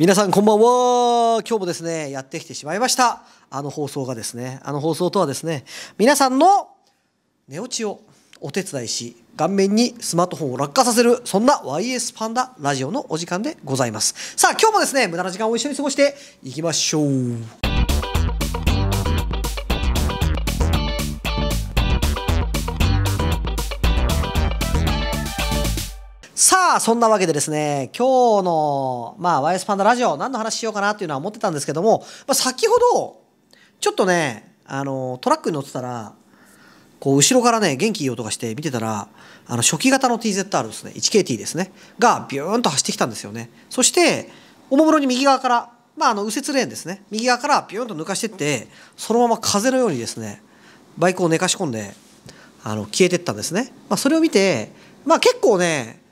皆さんこんばんは今日もですねやってきてしまいましたあの放送がですねあの放送とはですね皆さんの寝落ちをお手伝いし顔面にスマートフォンを落下させるそんな YS パンダラジオのお時間でございますさあ今日もですね無駄な時間を一緒に過ごしていきましょうさあ、そんなわけでですね、今日の、まあ、ワイスパンダラジオ、何の話しようかなっていうのは思ってたんですけども、まあ、先ほど、ちょっとね、あの、トラックに乗ってたら、こう、後ろからね、元気いい音がして見てたら、あの、初期型の TZR ですね、1KT ですね、が、ビューンと走ってきたんですよね。そして、おもむろに右側から、まあ、あの、右折レーンですね、右側からビューンと抜かしてって、そのまま風のようにですね、バイクを寝かし込んで、あの、消えてったんですね。まあ、それを見て、まあ、結構ね、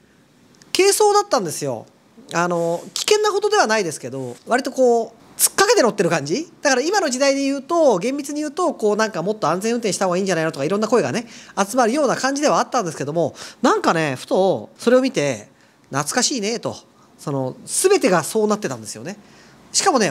軽装だったんですよあの危険なことではないですけど割とこう突っかけて乗ってる感じだから今の時代で言うと厳密に言うとこうなんかもっと安全運転した方がいいんじゃないのとかいろんな声がね集まるような感じではあったんですけどもなんかねふとそれを見て懐かしいねとその全てがそうなってたんですよねしかもね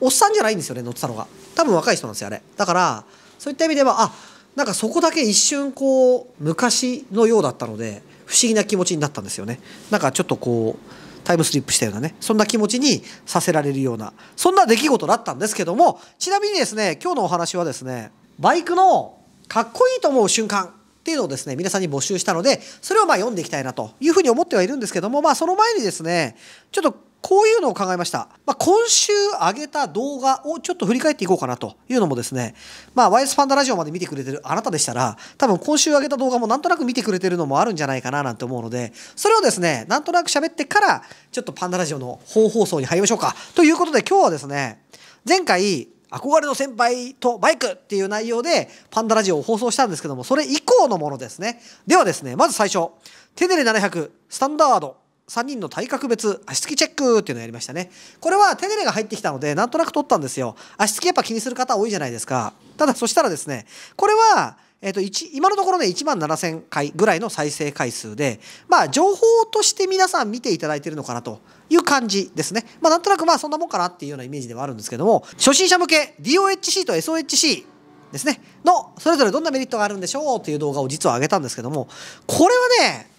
おっさんじゃないんですよね乗ってたのが多分若い人なんですよあれだからそういった意味ではあなんかそこだけ一瞬こう昔のようだったので不思議な気持ちになったんですよねなんかちょっとこうタイムスリップしたようなねそんな気持ちにさせられるようなそんな出来事だったんですけどもちなみにですね今日のお話はですねバイクのかっこいいと思う瞬間っていうのをですね、皆さんに募集したので、それをまあ読んでいきたいなというふうに思ってはいるんですけども、まあその前にですね、ちょっとこういうのを考えました。まあ、今週上げた動画をちょっと振り返っていこうかなというのもですね、まあ、ワイスパンダラジオまで見てくれてるあなたでしたら、多分今週上げた動画もなんとなく見てくれてるのもあるんじゃないかななんて思うので、それをですね、なんとなく喋ってから、ちょっとパンダラジオの本放送に入りましょうか。ということで今日はですね、前回、憧れの先輩とバイクっていう内容でパンダラジオを放送したんですけども、それ以降のものですね。ではですね、まず最初、テネレ700スタンダード3人の体格別足つきチェックっていうのをやりましたねこれは手ぐれが入ってきたのでなんとなく取ったんですよ足つきやっぱ気にする方多いじゃないですかただそしたらですねこれはえー、と今のところね1万7000回ぐらいの再生回数でまあ情報として皆さん見ていただいてるのかなという感じですねまあなんとなくまあそんなもんかなっていうようなイメージではあるんですけども初心者向け DOHC と SOHC ですねのそれぞれどんなメリットがあるんでしょうっていう動画を実は上げたんですけどもこれはね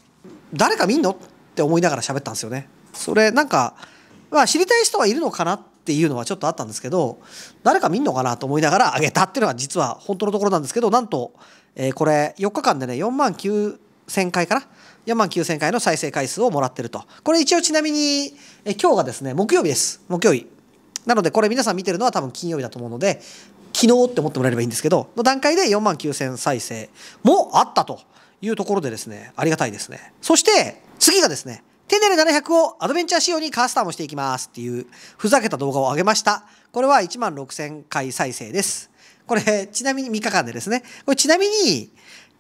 誰か見んのって思いながら喋ったんですよね。それなんか、まあ、知りたい人はいるのかなっていうのはちょっとあったんですけど誰か見んのかなと思いながら上げたっていうのは実は本当のところなんですけどなんと、えー、これ4日間でね4万9,000回かな4万9,000回の再生回数をもらってるとこれ一応ちなみに、え今日がですね木曜日です木曜日なのでこれ皆さん見てるのは多分金曜日だと思うので昨日って思ってもらえればいいんですけどの段階で4万9,000再生もあったというところでですねありがたいですねそして次がですね、テネレ700をアドベンチャー仕様にカスタムしていきますっていうふざけた動画を上げました。これは1万6000回再生です。これ、ちなみに3日間でですね。これちなみに、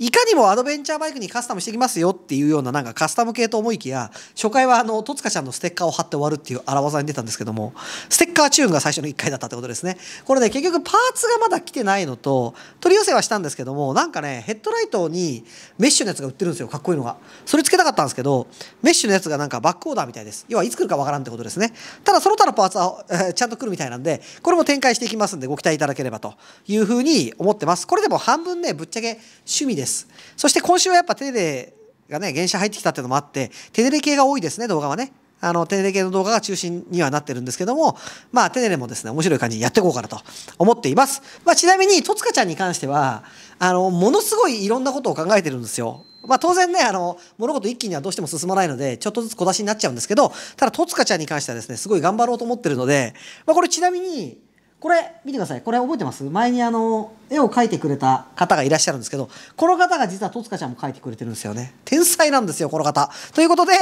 いかにもアドベンチャーバイクにカスタムしてきますよっていうようななんかカスタム系と思いきや初回はあの戸塚ちゃんのステッカーを貼って終わるっていう荒技に出たんですけどもステッカーチューンが最初の1回だったってことですねこれね結局パーツがまだ来てないのと取り寄せはしたんですけどもなんかねヘッドライトにメッシュのやつが売ってるんですよかっこいいのがそれつけたかったんですけどメッシュのやつがなんかバックオーダーみたいです要はいつ来るかわからんってことですねただその他のパーツは、えー、ちゃんと来るみたいなんでこれも展開していきますんでご期待いただければというふうに思ってますこれでも半分ねぶっちゃけ趣味ですですそして今週はやっぱテレがね原車入ってきたっていうのもあってテレレ系が多いですね動画はねあの、テネレ系の動画が中心にはなってるんですけども、まあ、テネレもですね、面白い感じにやっていこうかなと思っています。まあ、ちなみに、トツカちゃんに関しては、あの、ものすごいいろんなことを考えてるんですよ。まあ、当然ね、あの、物事一気にはどうしても進まないので、ちょっとずつ小出しになっちゃうんですけど、ただ、トツカちゃんに関してはですね、すごい頑張ろうと思ってるので、まあ、これちなみに、これ見てくださいこれ覚えてます前にあの絵を描いてくれた方がいらっしゃるんですけどこの方が実は戸塚ちゃんも描いてくれてるんですよね天才なんですよこの方ということで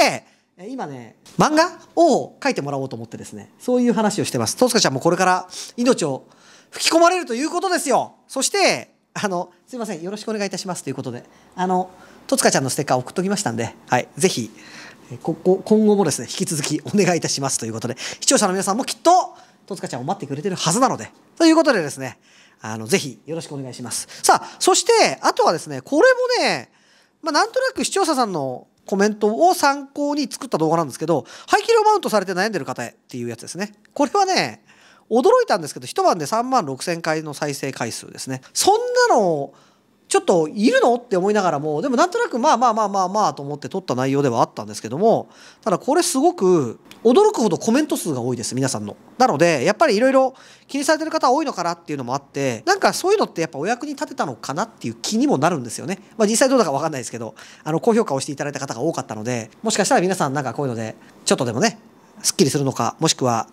今ね漫画を描いてもらおうと思ってですねそういう話をしてます戸塚ちゃんもこれから命を吹き込まれるということですよそしてあのすいませんよろしくお願いいたしますということであの戸塚ちゃんのステッカー送っときましたんで、はい、ぜひここ今後もですね引き続きお願いいたしますということで視聴者の皆さんもきっと戸塚ちゃんを待ってくれてるはずなので。ということでですね、あの、ぜひよろしくお願いします。さあ、そして、あとはですね、これもね、まあ、なんとなく視聴者さんのコメントを参考に作った動画なんですけど、排気量マウントされて悩んでる方へっていうやつですね。これはね、驚いたんですけど、一晩で3万6 0回の再生回数ですね。そんなのちょっといるのって思いながらもでもなんとなくまあまあまあまあまあと思って撮った内容ではあったんですけどもただこれすごく驚くほどコメント数が多いです皆さんの。なのでやっぱりいろいろ気にされてる方多いのかなっていうのもあってなんかそういうのってやっぱお役に立てたのかなっていう気にもなるんですよね。まあ、実際どうだか分かんないですけどあの高評価をしていただいた方が多かったのでもしかしたら皆さんなんかこういうのでちょっとでもねすっきりするのかもしくは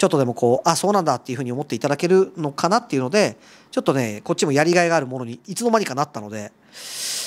ちょっとでもこうあそうなんだっていうふうに思っていただけるのかなっていうのでちょっとねこっちもやりがいがあるものにいつの間にかなったので、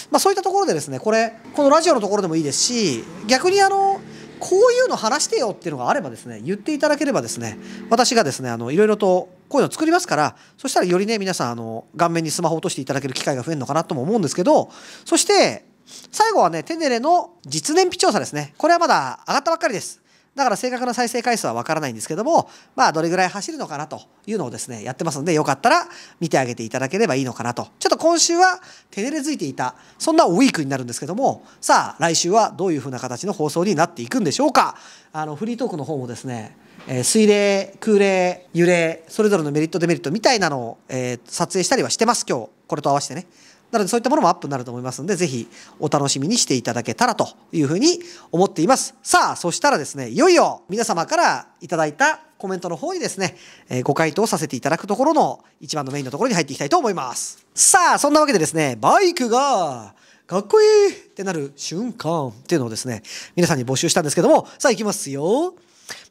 まあ、そういったところでですねこれこのラジオのところでもいいですし逆にあのこういうの話してよっていうのがあればですね言っていただければですね私がですねあのいろいろとこういうの作りますからそしたらよりね皆さんあの顔面にスマホ落としていただける機会が増えるのかなとも思うんですけどそして最後はねテネレの実年比調査ですねこれはまだ上がったばっかりですだから正確な再生回数はわからないんですけども、まあどれぐらい走るのかなというのをですね、やってますので、よかったら見てあげていただければいいのかなと。ちょっと今週は手照れづいていた、そんなウィークになるんですけども、さあ来週はどういうふうな形の放送になっていくんでしょうか。あの、フリートークの方もですね、えー、水冷、空冷、揺れ、それぞれのメリットデメリットみたいなのを、えー、撮影したりはしてます、今日。これと合わせてね。なのでそういったものもアップになると思いますので、ぜひお楽しみにしていただけたらというふうに思っています。さあ、そしたらですね、いよいよ皆様からいただいたコメントの方にですね、えー、ご回答させていただくところの一番のメインのところに入っていきたいと思います。さあ、そんなわけでですね、バイクがかっこいいってなる瞬間っていうのをですね、皆さんに募集したんですけども、さあ行きますよ。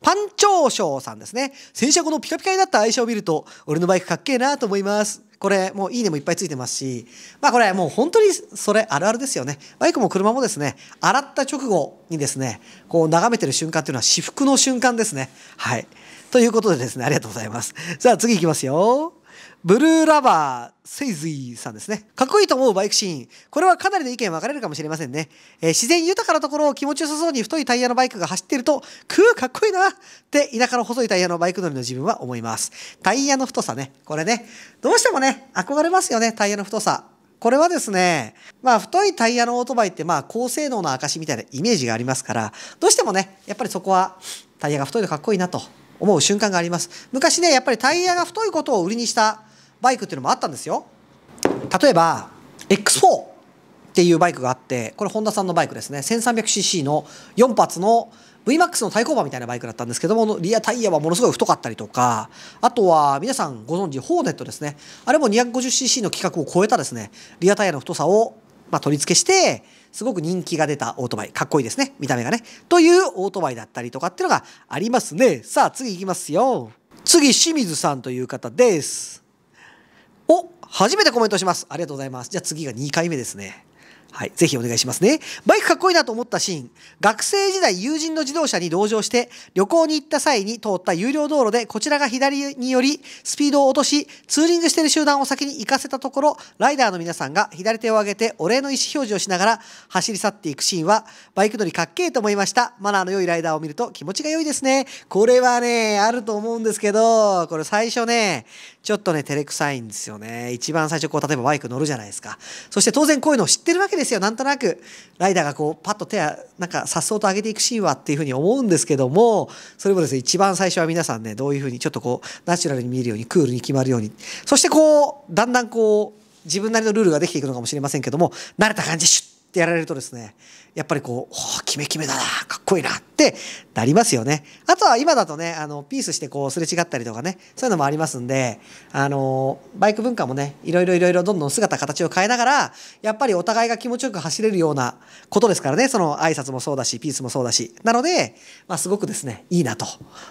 パン長賞さんですね。洗車後のピカピカになった愛車を見ると、俺のバイクかっけえなと思います。これもういいねもいっぱいついてますし、まあこれもう本当にそれあるあるですよね。バイクも車もですね、洗った直後にですね、こう眺めてる瞬間っていうのは至福の瞬間ですね。はい。ということでですね、ありがとうございます。さあ次行きますよ。ブルーラバー、セイズイさんですね。かっこいいと思うバイクシーン。これはかなりの意見分かれるかもしれませんね。えー、自然豊かなところを気持ちよさそうに太いタイヤのバイクが走ってると、くーかっこいいなって田舎の細いタイヤのバイク乗りの自分は思います。タイヤの太さね。これね。どうしてもね、憧れますよね、タイヤの太さ。これはですね、まあ太いタイヤのオートバイってまあ高性能の証みたいなイメージがありますから、どうしてもね、やっぱりそこはタイヤが太いとかっこいいなと思う瞬間があります。昔ね、やっぱりタイヤが太いことを売りにしたバイクっていうのもあったんですよ例えば X4 っていうバイクがあってこれホンダさんのバイクですね 1300cc の4発の VMAX の対抗馬みたいなバイクだったんですけどもリアタイヤはものすごい太かったりとかあとは皆さんご存知ホーネットですねあれも 250cc の規格を超えたですねリアタイヤの太さをまあ、取り付けしてすごく人気が出たオートバイかっこいいですね見た目がねというオートバイだったりとかっていうのがありますねさあ次いきますよ次清水さんという方です初めてコメントしますありがとうございますじゃあ次が2回目ですねはい、ぜひお願いしますね。バイクかっこいいなと思ったシーン。学生時代友人の自動車に同乗して旅行に行った際に通った有料道路でこちらが左によりスピードを落としツーリングしている集団を先に行かせたところライダーの皆さんが左手を上げてお礼の意思表示をしながら走り去っていくシーンはバイク乗りかっけえと思いました。マナーの良いライダーを見ると気持ちが良いですね。これはね、あると思うんですけど、これ最初ね、ちょっとね、照れくさいんですよね。一番最初こう、例えばバイク乗るじゃないですか。そして当然こういうのを知ってるわけですですよなんとなくライダーがこうパッと手やなんかさっそうと上げていくシーンはっていうふうに思うんですけどもそれもですね一番最初は皆さんねどういうふうにちょっとこうナチュラルに見えるようにクールに決まるようにそしてこうだんだんこう自分なりのルールができていくのかもしれませんけども慣れた感じシュッってやられるとですねやっぱりこう「キメキメだなかっこいいな」ってなりますよね。あとは今だとねあのピースしてこうすれ違ったりとかねそういうのもありますんであのバイク文化もねいろいろいろいろどんどん姿形を変えながらやっぱりお互いが気持ちよく走れるようなことですからねその挨拶もそうだしピースもそうだしなので、まあ、すごくですねいいなと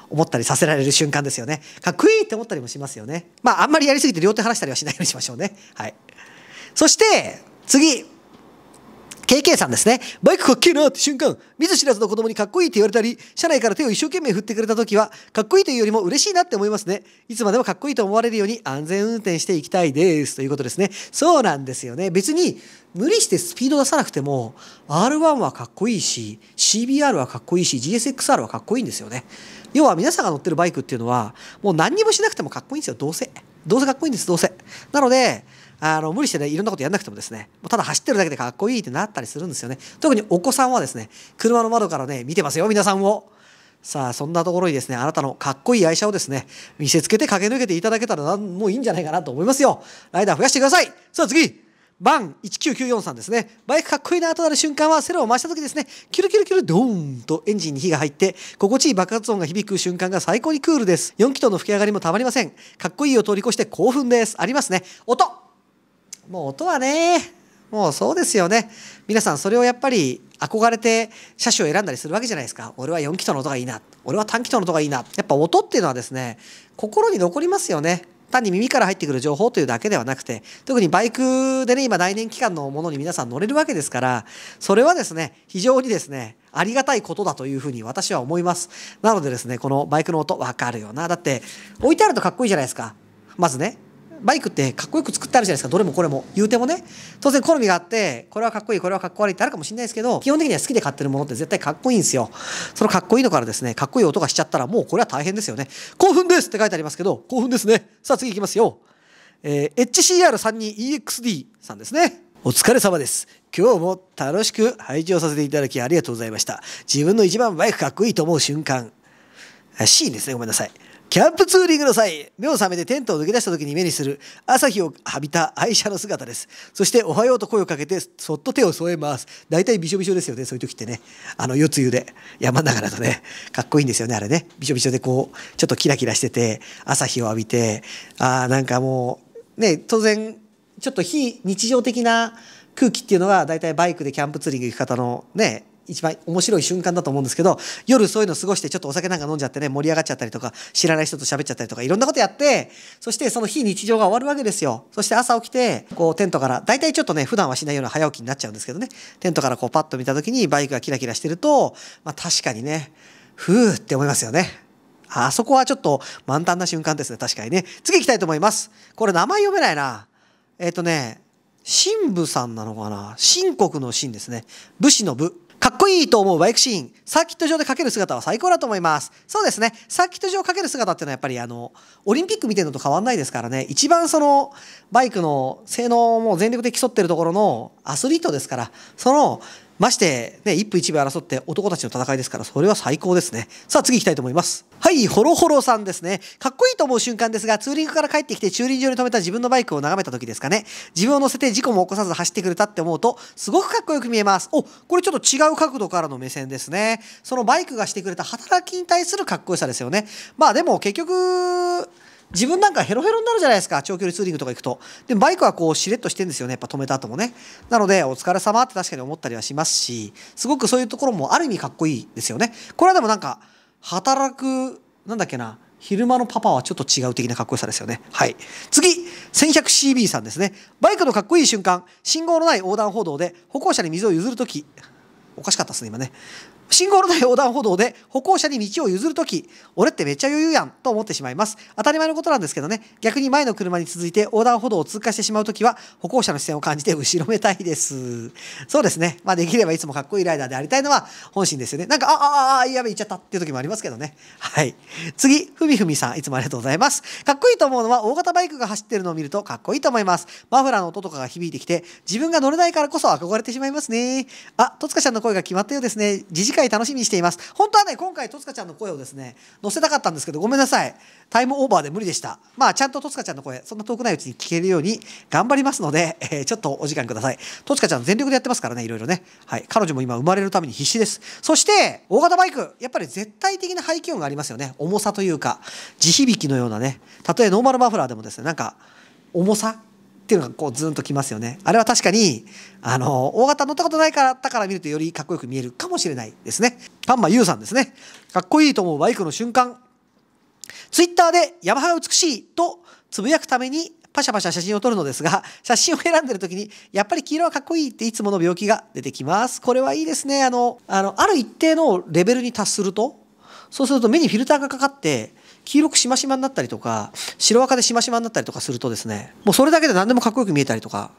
思ったりさせられる瞬間ですよねかっこいいって思ったりもしますよねまああんまりやりすぎて両手離したりはしないようにしましょうねはいそして次 KK さんですね。バイクかっけえなって瞬間、見ず知らずの子供にかっこいいって言われたり、車内から手を一生懸命振ってくれた時は、かっこいいというよりも嬉しいなって思いますね。いつまでもかっこいいと思われるように安全運転していきたいです。ということですね。そうなんですよね。別に、無理してスピード出さなくても、R1 はかっこいいし、CBR はかっこいいし、GSXR はかっこいいんですよね。要は皆さんが乗ってるバイクっていうのは、もう何にもしなくてもかっこいいんですよ、どうせ。どうせかっこいいんです、どうせ。なので、あの無理してねいろんなことやんなくてもですねただ走ってるだけでかっこいいってなったりするんですよね特にお子さんはですね車の窓からね見てますよ皆さんをさあそんなところにですねあなたのかっこいい愛車をですね見せつけて駆け抜けていただけたらもういいんじゃないかなと思いますよライダー増やしてくださいさあ次バン1994さんですね。バイクかっこいいなとなる瞬間はセロを回した時ですね。キュルキュルキュルドーンとエンジンに火が入って心地いい爆発音が響く瞬間が最高にクールです。4気筒の吹き上がりもたまりません。かっこいいを通り越して興奮です。ありますね。音もう音はねもうそうですよね皆さんそれをやっぱり憧れて車種を選んだりするわけじゃないですか俺は4気筒の音がいいな俺は短気筒の音がいいなやっぱ音っていうのはですね心に残りますよね単に耳から入ってくる情報というだけではなくて特にバイクでね今来年期間のものに皆さん乗れるわけですからそれはですね非常にですねありがたいことだというふうに私は思いますなのでですねこのバイクの音わかるよなだって置いてあるとかっこいいじゃないですかまずねバイクってかっこよく作ってあるじゃないですかどれもこれも言うてもね当然好みがあってこれはかっこいいこれはかっこ悪いってあるかもしれないですけど基本的には好きで買ってるものって絶対かっこいいんですよそのかっこいいのからですねかっこいい音がしちゃったらもうこれは大変ですよね興奮ですって書いてありますけど興奮ですねさあ次いきますよえー、HCR32EXD さんですねお疲れ様です。今日も楽しく配置をさせていただきありがとうございました。自分の一番バイクかっこいいと思う瞬間。シーンですね。ごめんなさい。キャンプツーリングの際、目を覚めてテントを抜け出した時に目にする朝日を浴びた愛車の姿です。そしておはようと声をかけてそっと手を添えます。大体びしょびしょですよね、そういう時ってね。あの夜露で山の中だとね、かっこいいんですよね、あれね。びしょびしょでこう、ちょっとキラキラしてて、朝日を浴びて、ああ、なんかもう、ね、当然、ちょっと非日常的な空気っていうのが大体バイクでキャンプツーリング行く方のね、一番面白い瞬間だと思うんですけど夜そういうの過ごしてちょっとお酒なんか飲んじゃってね盛り上がっちゃったりとか知らない人と喋っちゃったりとかいろんなことやってそしてその非日常が終わるわけですよそして朝起きてこうテントから大体ちょっとね普段はしないような早起きになっちゃうんですけどねテントからこうパッと見た時にバイクがキラキラしてると、まあ、確かにねふうって思いますよね。あそこはちょっと満タンな瞬間ですね確かにね次行きたいと思いますこれ名前読めないなえっ、ー、とね神武さんなのかな神国の神ですね武士の武かっこいいと思うバイクシーン、サーキット場でかける姿は最高だと思います。そうですね。サーキット場かける姿っていうのはやっぱりあの、オリンピック見てるのと変わんないですからね。一番その、バイクの性能も全力で競ってるところのアスリートですから、その、まして、ね、一分一秒争って男たちの戦いですから、それは最高ですね。さあ、次行きたいと思います。はい、ホロホロさんですね。かっこいいと思う瞬間ですが、ツーリングから帰ってきて駐輪場に止めた自分のバイクを眺めた時ですかね。自分を乗せて事故も起こさず走ってくれたって思うと、すごくかっこよく見えます。お、これちょっと違う角度からの目線ですね。そのバイクがしてくれた働きに対するかっこよさですよね。まあでも結局、自分なんかヘロヘロになるじゃないですか長距離ツーリングとか行くとでバイクはこうしれっとしてんですよねやっぱ止めた後もねなのでお疲れ様って確かに思ったりはしますしすごくそういうところもある意味かっこいいですよねこれはでもなんか働くなんだっけな昼間のパパはちょっと違う的なかっこよさですよね。はい。次、1100CB さんですね。バイクのかっこいい瞬間、信号のない横断歩道で歩行者に水を譲るとき、おかしかったですね、今ね。信号のない横断歩道で歩行者に道を譲るとき、俺ってめっちゃ余裕やんと思ってしまいます。当たり前のことなんですけどね、逆に前の車に続いて横断歩道を通過してしまうときは、歩行者の視線を感じて後ろめたいです。そうですね。まあできればいつもかっこいいライダーでありたいのは本心ですよね。なんか、ああ、ああ、やべ、行っちゃったっていう時もありますけどね。はい。次、ふみふみさん、いつもありがとうございます。かっこいいと思うのは大型バイクが走ってるのを見るとかっこいいと思います。マフラーの音とかが響いてきて、自分が乗れないからこそ憧れてしまいますね。あ、戸塚ちゃんの声が決まったようですね。自治回楽しみにしています。本当はね、今回、戸塚ちゃんの声をですね、載せたかったんですけど、ごめんなさい。タイムオーバーで無理でした。まあ、ちゃんと戸塚ちゃんの声、そんな遠くないうちに聞けるように頑張りますので、えー、ちょっとお時間ください。戸塚ちゃん全力でやってますからね、いろいろね。はい。彼女も今生まれるために必死です。そして、大型バイク、やっぱり絶対的な排気音がありますよね。重さというか、地響きのようなね。たとえノーマルマフラーでもですね、なんか、重さっていうのがこうずんときますよねあれは確かにあの大型乗ったことないからだから見るとよりかっこよく見えるかもしれないですねパンマユウさんですねかっこいいと思うバイクの瞬間ツイッターで「ヤマハが美しい」とつぶやくためにパシャパシャ写真を撮るのですが写真を選んでる時にやっぱり黄色はかっこいいっていつもの病気が出てきますこれはいいですねあのあのある一定のレベルに達するとそうすると目にフィルターがかかって黄色くしましまになったりとか白赤でしましまになったりとかするとですねもうそれだけで何でもかっこよく見えたりとか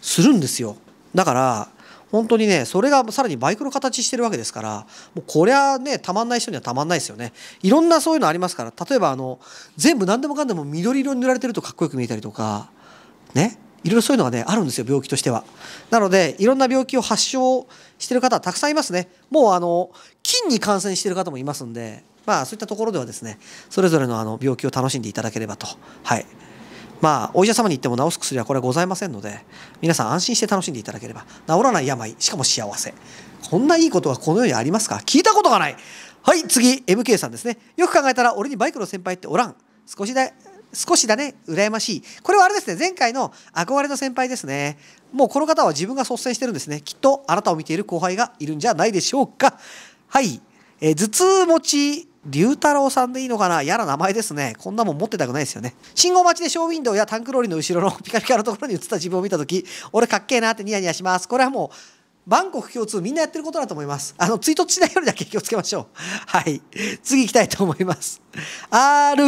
するんですよだから本当にねそれがさらにバイクの形してるわけですからもうこりゃねたまんない人にはたまんないですよねいろんなそういうのありますから例えばあの全部何でもかんでも緑色に塗られてるとかっこよく見えたりとかねいろいろそういうのがねあるんですよ病気としてはなのでいろんな病気を発症してる方はたくさんいますねもうあの菌に感染してる方もいますんでまあ、そういったところではですねそれぞれのあの病気を楽しんでいただければと、はいまあ、お医者様に行っても治す薬はこれはございませんので皆さん安心して楽しんでいただければ治らない病しかも幸せこんないいことはこの世にありますか聞いたことがないはい次 MK さんですねよく考えたら俺にバイクの先輩っておらん少しだ少しだね羨ましいこれはあれですね前回の憧れの先輩ですねもうこの方は自分が率先してるんですねきっとあなたを見ている後輩がいるんじゃないでしょうかはい、え頭痛持ち龍太郎さんでいいのかな嫌な名前ですね。こんなもん持ってたくないですよね。信号待ちでショーウィンドウやタンクローリーの後ろのピカピカのところに映った自分を見た時、俺かっけえなってニヤニヤします。これはもう、バンコク共通みんなやってることだと思います。あの、追突しないようにだけ気をつけましょう。はい。次行きたいと思います。RUR、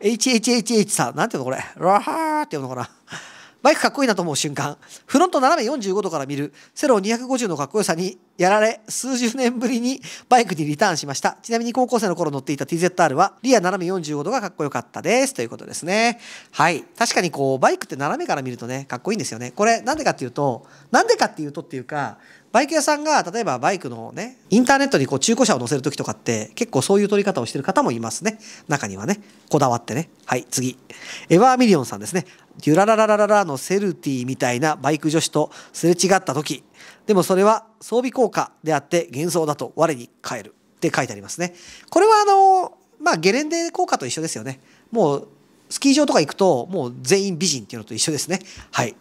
HHHH さん。なんていうのこれ。ラハーって読むのかな。バイクかっこいいなと思う瞬間、フロント斜め45度から見るセロ250のかっこよさにやられ、数十年ぶりにバイクにリターンしました。ちなみに高校生の頃乗っていた TZR は、リア斜め45度がかっこよかったです。ということですね。はい。確かにこう、バイクって斜めから見るとね、かっこいいんですよね。これ、なんでかっていうと、なんでかっていうとっていうか、バイク屋さんが、例えばバイクのね、インターネットにこう中古車を載せるときとかって、結構そういう撮り方をしてる方もいますね。中にはね、こだわってね。はい、次。エヴァーミリオンさんですね。デュララララララのセルティみたいなバイク女子とすれ違った時でもそれは装備効果であって幻想だと我に返るって書いてありますねこれはあのまあゲレンデ効果と一緒ですよねもうスキー場とか行くともう全員美人っていうのと一緒ですねはい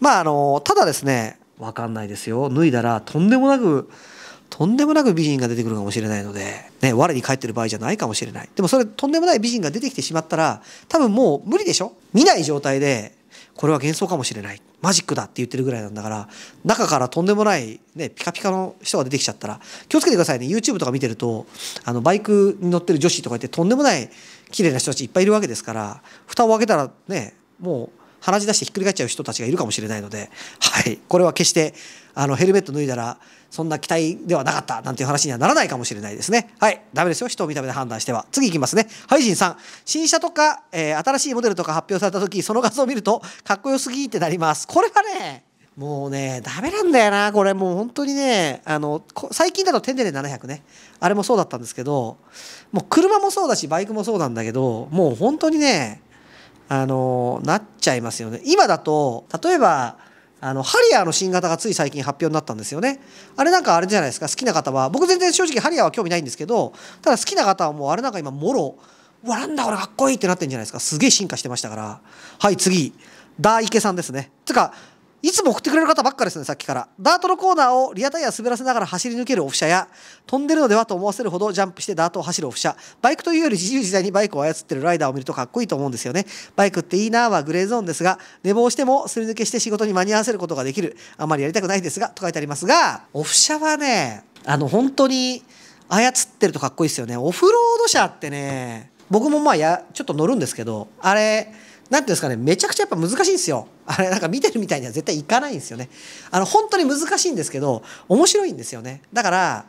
まああのただですねわかんないですよ脱いだらとんでもなくとんでもなく美人が出てくるかもしれないので、ね、我に返ってる場合じゃないかもしれない。でもそれとんでもない美人が出てきてしまったら、多分もう無理でしょ見ない状態で、これは幻想かもしれない。マジックだって言ってるぐらいなんだから、中からとんでもない、ね、ピカピカの人が出てきちゃったら、気をつけてくださいね。YouTube とか見てると、あの、バイクに乗ってる女子とか言ってとんでもない綺麗な人たちいっぱいいるわけですから、蓋を開けたらね、もう、鼻血出してひっくり返っちゃう人たちがいるかもしれないので、はい。これは決して、あのヘルメット脱いだらそんな期待ではなかったなんていう話にはならないかもしれないですね。はい。ダメですよ。人を見た目で判断しては。次いきますね。ハイジンさん。新車とか、えー、新しいモデルとか発表された時、その画像を見ると、かっこよすぎってなります。これはね、もうね、ダメなんだよな。これもう本当にね、あの、最近だとテンデレ700ね。あれもそうだったんですけど、もう車もそうだし、バイクもそうなんだけど、もう本当にね、あの、なっちゃいますよね。今だと、例えば、あのハリアーの新型がつい最近発表になったんですよね。あれなんかあれじゃないですか好きな方は僕全然正直ハリアーは興味ないんですけどただ好きな方はもうあれなんか今もろうわなんだこれかっこいいってなってんじゃないですかすげえ進化してましたからはい次ダー池さんですね。つかいつも送ってくれる方ばっかですね、さっきから。ダートのコーナーをリアタイヤ滑らせながら走り抜けるオフ車や、飛んでるのではと思わせるほどジャンプしてダートを走るオフ車。バイクというより自由自在にバイクを操ってるライダーを見るとかっこいいと思うんですよね。バイクっていいなぁはグレーゾーンですが、寝坊してもすり抜けして仕事に間に合わせることができる。あんまりやりたくないですが、と書いてありますが、オフ車はね、あの、本当に操ってるとかっこいいですよね。オフロード車ってね、僕もまあや、ちょっと乗るんですけど、あれ、なんていうんですかね、めちゃくちゃやっぱ難しいんですよ。あれ、なんか見てるみたいには絶対いかないんですよね。あの、本当に難しいんですけど、面白いんですよね。だから、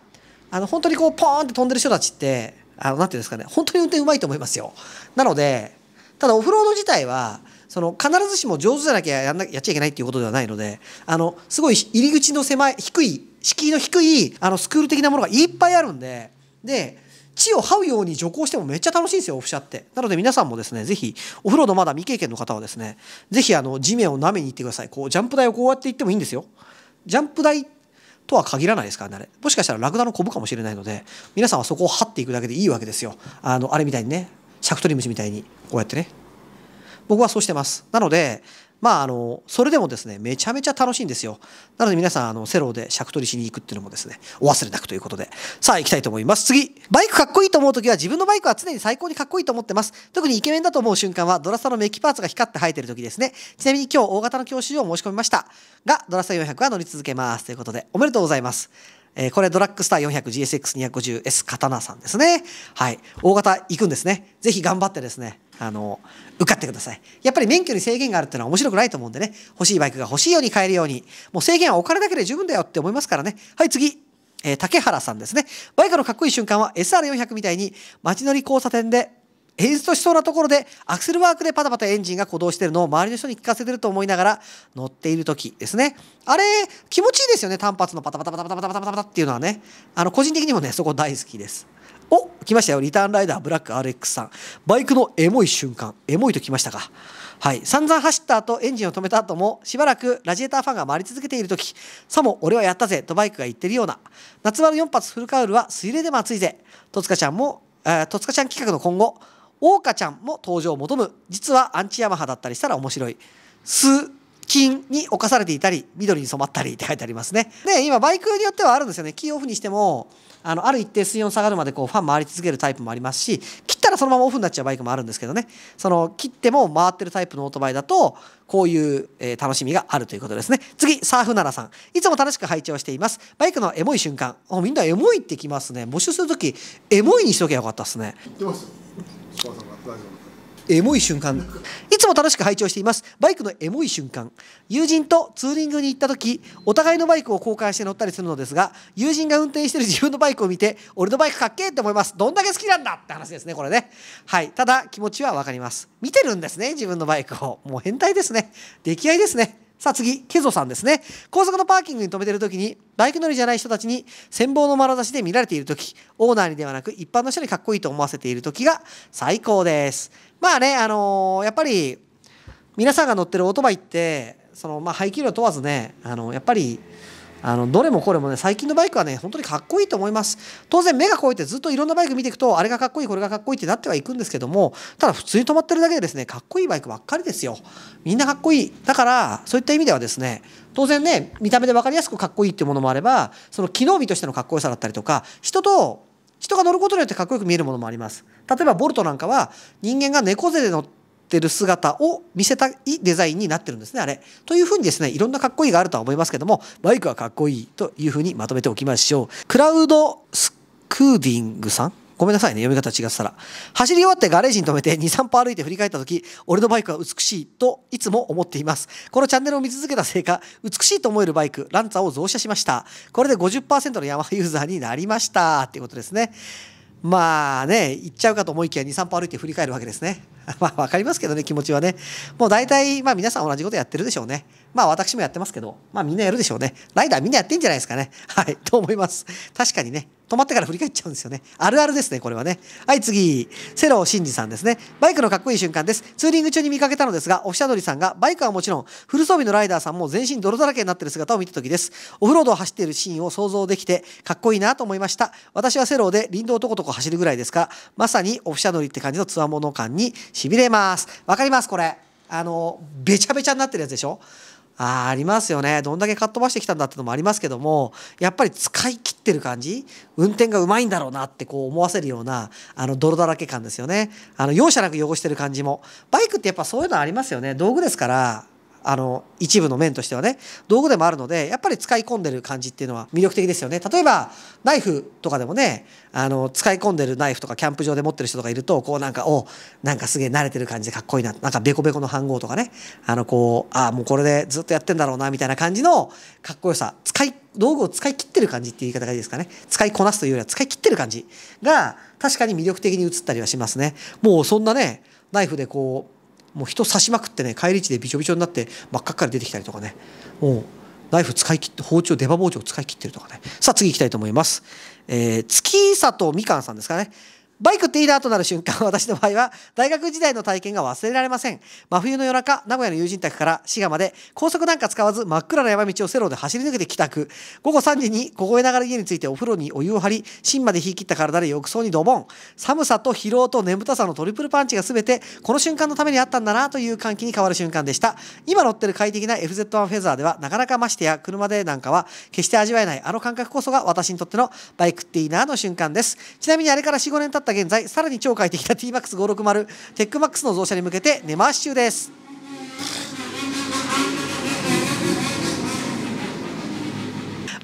あの、本当にこう、ポーンって飛んでる人たちって、あの、なんていうんですかね、本当に運転うまいと思いますよ。なので、ただオフロード自体は、その必ずしも上手じゃなきゃやんなやっちゃいけないっていうことではないのであのすごい入り口の狭い低い敷居の低いあのスクール的なものがいっぱいあるんでで地を這うように徐行してもめっちゃ楽しいんですよ、オフ車って。なので皆さんもですね、ぜひ、お風呂のまだ未経験の方はですね、ぜひあの、地面を舐めに行ってください。こう、ジャンプ台をこうやって行ってもいいんですよ。ジャンプ台とは限らないですからね、あれ。もしかしたらラクダのコブかもしれないので、皆さんはそこを這っていくだけでいいわけですよ。あの、あれみたいにね、シャクトリムシみたいに、こうやってね。僕はそうしてます。なので、まあ、あのそれでもですねめちゃめちゃ楽しいんですよなので皆さんあのセローで尺取りしに行くっていうのもですねお忘れなくということでさあ行きたいと思います次バイクかっこいいと思う時は自分のバイクは常に最高にかっこいいと思ってます特にイケメンだと思う瞬間はドラサのメッキパーツが光って生えてる時ですねちなみに今日大型の教習を申し込みましたがドラサ400は乗り続けますということでおめでとうございますえー、これドラッグスター 400GSX250S 刀さんですね。はい。大型行くんですね。ぜひ頑張ってですね、あの、受かってください。やっぱり免許に制限があるっていうのは面白くないと思うんでね、欲しいバイクが欲しいように買えるように、もう制限はお金だけで十分だよって思いますからね。はい、次。えー、竹原さんですね。バイクのかっこいい瞬間は SR400 みたいに街乗り交差点で演出としそうなところでアクセルワークでパタパタエンジンが鼓動してるのを周りの人に聞かせてると思いながら乗っている時ですねあれ気持ちいいですよね単発のパタパタパタパタパタパタパタっていうのはねあの個人的にもねそこ大好きですお来ましたよリターンライダーブラック RX さんバイクのエモい瞬間エモいときましたかはい、散々走った後エンジンを止めた後もしばらくラジエーターファンが回り続けている時さも俺はやったぜとバイクが言ってるような夏場の4発フルカウルは水冷でも熱いぜ戸塚ちゃんも、えー、戸ちゃん企画の今後桜花ちゃんも登場を求む実はアンチヤマハだったりしたら面白いす」金に侵されていたり緑に染まったりって書いてありますねで今バイクによってはあるんですよねキーオフにしてもあのある一定水温下がるまでこうファン回り続けるタイプもありますし切ったらそのままオフになっちゃうバイクもあるんですけどねその切っても回ってるタイプのオートバイだとこういう、え楽しみがあるということですね次サーフならさんいつも楽しく拝聴していますバイクのエモい瞬間みんなエモいってきますね募集する時エモいにしときゃよかったですね言ってますエモい瞬間いつも楽しく拝聴していますバイクのエモい瞬間友人とツーリングに行った時お互いのバイクを交換して乗ったりするのですが友人が運転してる自分のバイクを見て俺のバイクかっけえって思いますどんだけ好きなんだって話ですねこれねはいただ気持ちは分かります見てるんですね自分のバイクをもう変態ですね出来合いですねさあ次、ケゾさんですね。高速のパーキングに止めてる時に、バイク乗りじゃない人たちに、羨望の眼差しで見られている時、オーナーにではなく、一般の人にかっこいいと思わせている時が最高です。まあね、あのー、やっぱり、皆さんが乗ってるオートバイって、その、まあ、排気量問わずね、あのー、やっぱり、あのどれもこれもね最近のバイクはね本当にかっこいいと思います当然目が超えてずっといろんなバイク見ていくとあれがかっこいいこれがかっこいいってなってはいくんですけどもただ普通に止まってるだけでですねかっこいいバイクばっかりですよみんなかっこいいだからそういった意味ではですね当然ね見た目で分かりやすくかっこいいっていうものもあればその機能美としてのかっこよさだったりとか人と人が乗ることによってかっこよく見えるものもあります例えばボルトなんかは人間が猫背で乗ってってる姿を見せたいデザインになってるんですねあれ。というふうにですねいろんなかっこいいがあるとは思いますけどもバイクはかっこいいというふうにまとめておきましょう。クラウドスクーディングさんごめんなさいね、読み方違ってたら。走り終わってガレージに止めて2、3歩歩いて振り返った時、俺のバイクは美しいといつも思っています。このチャンネルを見続けたせいか、美しいと思えるバイク、ランツァを増車しました。これで50%のヤマハユーザーになりました。っていうことですね。まあね、行っちゃうかと思いきや2、3歩歩いて振り返るわけですね。まあ分かりますけどね、気持ちはね。もう大体、まあ皆さん同じことやってるでしょうね。まあ私もやってますけど、まあみんなやるでしょうね。ライダーみんなやってんじゃないですかね。はい、と思います。確かにね、止まってから振り返っちゃうんですよね。あるあるですね、これはね。はい、次。セローシンジさんですね。バイクのかっこいい瞬間です。ツーリング中に見かけたのですが、オフシャドリさんが、バイクはもちろん、フル装備のライダーさんも全身泥だらけになってる姿を見た時です。オフロードを走っているシーンを想像できて、かっこいいなと思いました。私はセローで林道をとことこ走るぐらいですから、まさにオフシャドリって感じのつわもの感にしびれます。わかります、これ。あの、べちゃべちゃになってるやつでしょあありますよねどんだけかっ飛ばしてきたんだってのもありますけどもやっぱり使い切ってる感じ運転がうまいんだろうなってこう思わせるようなあの泥だらけ感ですよねあの容赦なく汚してる感じもバイクってやっぱそういうのありますよね道具ですからあの一部の面としてはね道具でもあるのでやっぱり使い込んでる感じっていうのは魅力的ですよね例えばナイフとかでもねあの使い込んでるナイフとかキャンプ場で持ってる人とかいるとこうなんかおなんかすげえ慣れてる感じでかっこいいななんかベコベコの飯号とかねあのこうああもうこれでずっとやってんだろうなみたいな感じのかっこよさ使い道具を使い切ってる感じっていう言い方がいいですかね使いこなすというよりは使い切ってる感じが確かに魅力的に映ったりはしますねもうそんなねナイフでこうもう人刺しまくってね帰り道でびちょびちょになって真っ赤から出てきたりとかねもうナイフ使い切って包丁出刃包丁使い切ってるとかねさあ次行きたいと思います、えー、月里みかんさんですかねバイクっていいなとなる瞬間、私の場合は、大学時代の体験が忘れられません。真冬の夜中、名古屋の友人宅から滋賀まで、高速なんか使わず真っ暗な山道をセロで走り抜けて帰宅。午後3時に凍えながら家に着いてお風呂にお湯を張り、芯まで冷え切った体で浴槽にドボン。寒さと疲労と眠たさのトリプルパンチが全て、この瞬間のためにあったんだなという感気に変わる瞬間でした。今乗ってる快適な FZ1 フェザーでは、なかなかましてや車でなんかは、決して味わえないあの感覚こそが私にとってのバイクっていいなの瞬間です。ちなみにあれから4、5年経ったった現在さらに超快適な TMAX560 テックマックスの増車に向けて根回し中です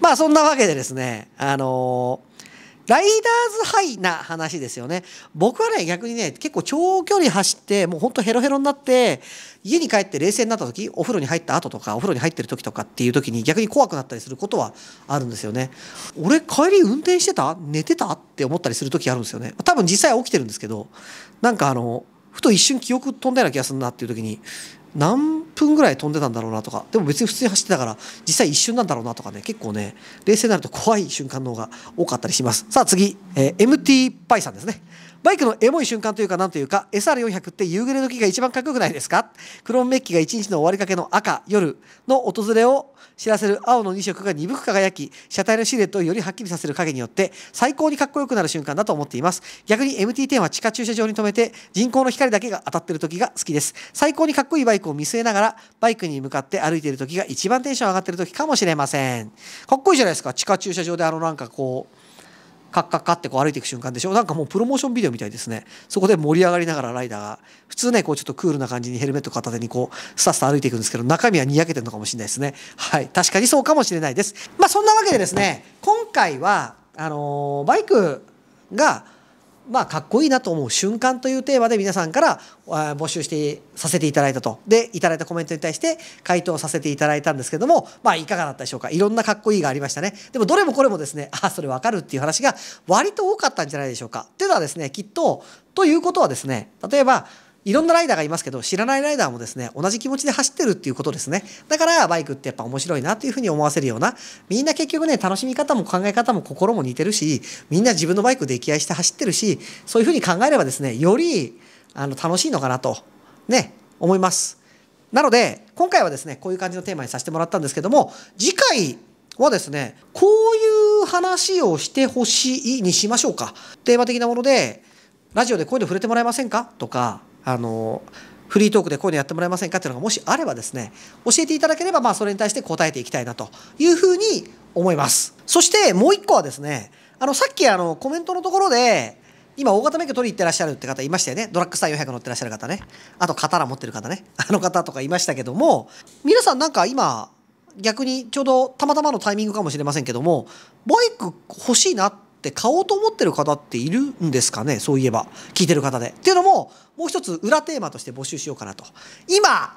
まあそんなわけでですねあのーライダーズハイな話ですよね。僕はね、逆にね、結構長距離走って、もうほんとヘロヘロになって、家に帰って冷静になった時、お風呂に入った後とか、お風呂に入ってる時とかっていう時に逆に怖くなったりすることはあるんですよね。俺帰り運転してた寝てたって思ったりする時あるんですよね。多分実際起きてるんですけど、なんかあの、ふと一瞬記憶飛んだような気がするなっていう時に、何分ぐらい飛んでたんだろうなとかでも別に普通に走ってたから実際一瞬なんだろうなとかね結構ね冷静になると怖い瞬間の方が多かったりしますさあ次、えー、MT パイさんですねバイクのエモい瞬間というかなんというか SR400 って夕暮れ時が一番かっこよくないですかクローンメッキが1日の終わりかけの赤夜の訪れを知らせる青の2色が鈍く輝き車体のシルエットをよりはっきりさせる影によって最高にかっこよくなる瞬間だと思っています逆に MT10 は地下駐車場に止めて人工の光だけが当たってる時が好きです最高にかっこいいバイクを見据えながらバイクに向かって歩いている時が一番テンション上がってる時かもしれませんかっこいいじゃないですか地下駐車場であのなんかこうカッカッカってこう歩いていく瞬間でしょなんかもうプロモーションビデオみたいですねそこで盛り上がりながらライダーが普通ねこうちょっとクールな感じにヘルメット片手にこうスタスタ歩いていくんですけど中身はにやけてるのかもしれないですねはい確かにそうかもしれないですまあそんなわけでですね今回はあのー、バイクがまあ、かっこいいなと思う瞬間というテーマで皆さんから募集してさせていただいたと。で、いただいたコメントに対して回答させていただいたんですけども、まあ、いかがだったでしょうか。いろんなかっこいいがありましたね。でも、どれもこれもですね、あ、あ、それわかるっていう話が割と多かったんじゃないでしょうか。っていうのはですね、きっと、ということはですね、例えば、いろんなライダーがいますけど知らないライダーもですね同じ気持ちで走ってるっていうことですねだからバイクってやっぱ面白いなっていうふうに思わせるようなみんな結局ね楽しみ方も考え方も心も似てるしみんな自分のバイク溺愛して走ってるしそういうふうに考えればですねよりあの楽しいのかなとね思いますなので今回はですねこういう感じのテーマにさせてもらったんですけども次回はですねこういう話をしてほしいにしましょうかテーマ的なものでラジオでこういうの触れてもらえませんかとかあのフリートークでこういうのやってもらえませんかっていうのがもしあればですね教えていただければまあそれに対して答えていきたいなというふうに思いますそしてもう一個はですねあのさっきあのコメントのところで今大型免許取りに行ってらっしゃるって方いましたよねドラッグスター400乗ってらっしゃる方ねあと刀持ってる方ねあの方とかいましたけども皆さんなんか今逆にちょうどたまたまのタイミングかもしれませんけどもバイク欲しいなってって買おうと思ってる方っているんですかねそういえば聞いてる方で。っていうのももう一つ裏テーマとして募集しようかなと。今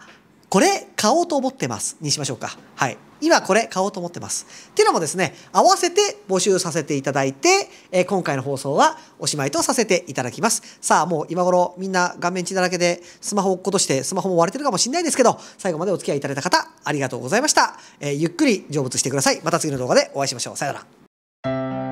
これ買おうと思ってますにしましょうか。はい。今これ買おうと思ってます。っていうのもですね、合わせて募集させていただいて、えー、今回の放送はおしまいとさせていただきます。さあもう今頃みんな顔面血だらけでスマホを落っことしてスマホも割れてるかもしれないですけど、最後までお付き合いいただいた方ありがとうございました。えー、ゆっくり成仏してください。また次の動画でお会いしましょう。さよなら。